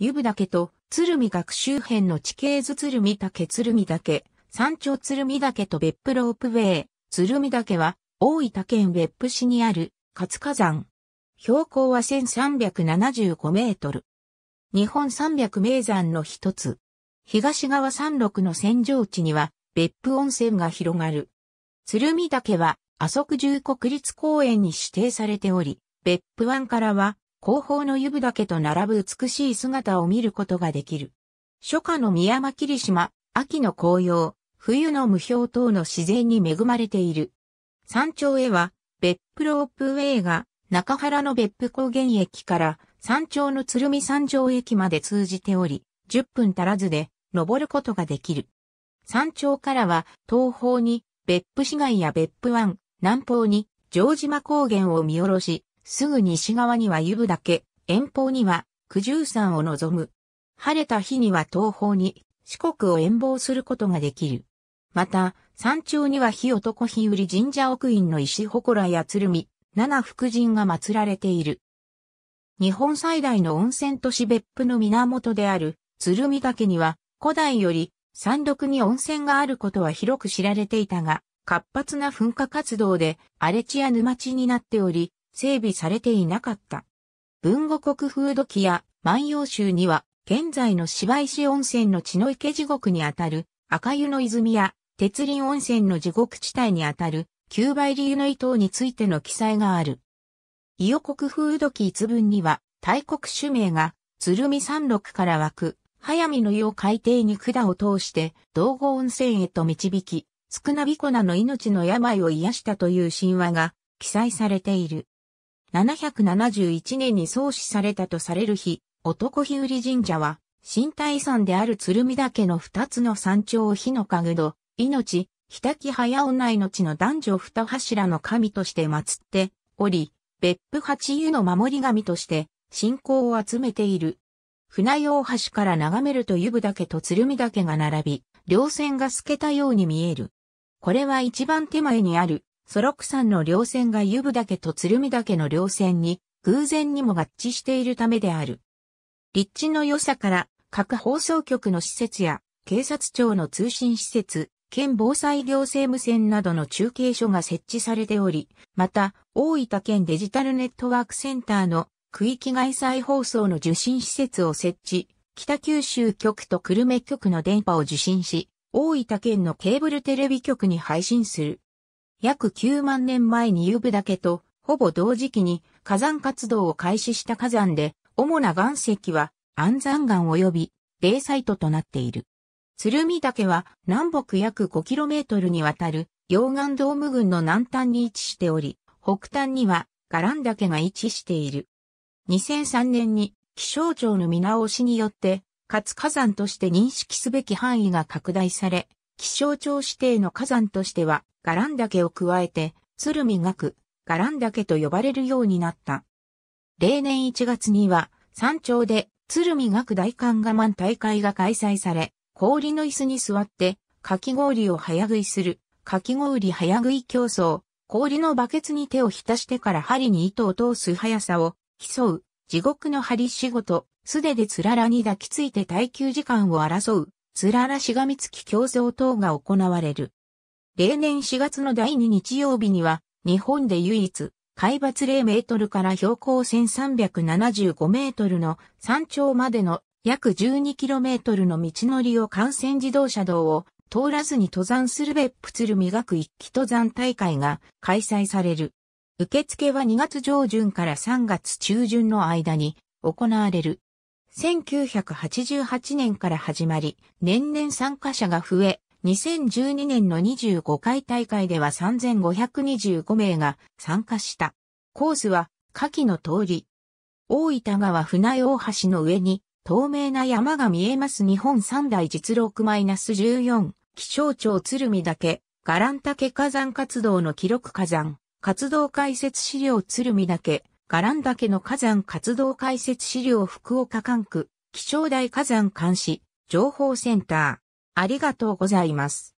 湯部岳と鶴見学周辺の地形図鶴見岳鶴見岳、山頂鶴見岳と別府ロープウェイ、鶴見岳は大分県別府市にある活火山。標高は1375メートル。日本三百名山の一つ。東側山麓の扇状地には別府温泉が広がる。鶴見岳は阿蘇十国立公園に指定されており、別府湾からは後方の湯部岳と並ぶ美しい姿を見ることができる。初夏の宮間霧島、秋の紅葉、冬の無氷等の自然に恵まれている。山頂へは、別府ロープウェイが、中原の別府高原駅から山頂の鶴見山上駅まで通じており、10分足らずで登ることができる。山頂からは東方に別府市街や別府湾、南方に城島高原を見下ろし、すぐ西側には湯部岳、遠方には九十山を望む。晴れた日には東方に四国を遠望することができる。また、山頂には日男日売神社奥院の石祠や鶴見、七福神が祀られている。日本最大の温泉都市別府の源である鶴見岳には古代より山麓に温泉があることは広く知られていたが、活発な噴火活動で荒れ地や沼地になっており、整備されていなかった。文後国風土器や万葉集には、現在の芝石温泉の血の池地獄にあたる赤湯の泉や鉄林温泉の地獄地帯にあたる九倍理由の伊藤についての記載がある。伊予国風土器一文には、大国主名が、鶴見山麓から湧く、早見の湯を海底に管を通して、道後温泉へと導き、少なびこなの命の病を癒したという神話が記載されている。771年に創始されたとされる日、男日売神社は、新体山である鶴見岳の二つの山頂を火の家具の、命、日滝早女命の男女二柱の神として祀っており、別府八湯の守り神として、信仰を集めている。船用橋から眺めると湯部岳と鶴見岳が並び、稜線が透けたように見える。これは一番手前にあるソロクさんの稜線がユブ岳と鶴見岳の稜線に偶然にも合致しているためである。立地の良さから各放送局の施設や警察庁の通信施設、県防災行政無線などの中継所が設置されており、また大分県デジタルネットワークセンターの区域外再放送の受信施設を設置、北九州局と久留米局の電波を受信し、大分県のケーブルテレビ局に配信する。約9万年前にブダ岳と、ほぼ同時期に火山活動を開始した火山で、主な岩石は安山岩及び米サイトとなっている。鶴見岳は南北約 5km にわたる溶岩ドーム群の南端に位置しており、北端にはガラン岳が位置している。2003年に気象庁の見直しによって、かつ火山として認識すべき範囲が拡大され、気象庁指定の火山としては、ガラン岳を加えて、鶴見岳、ガラン岳と呼ばれるようになった。例年1月には、山頂で鶴見学大観我慢大会が開催され、氷の椅子に座って、かき氷を早食いする、かき氷早食い競争、氷のバケツに手を浸してから針に糸を通す速さを競う、地獄の針仕事、素手でつららに抱きついて耐久時間を争う、つららしがみつき競争等が行われる。例年4月の第2日曜日には、日本で唯一、海抜0メートルから標高1375メートルの山頂までの約12キロメートルの道のりを幹線自動車道を通らずに登山する別府鶴磨く一気登山大会が開催される。受付は2月上旬から3月中旬の間に行われる。1988年から始まり、年々参加者が増え、2012年の25回大会では3525名が参加した。コースは、下記の通り。大分川船大橋の上に、透明な山が見えます日本三大実録 -14、気象庁鶴見岳、ガラン岳火山活動の記録火山、活動解説資料鶴見岳、ガラン岳の火山活動解説資料福岡管区、気象台火山監視、情報センター。ありがとうございます。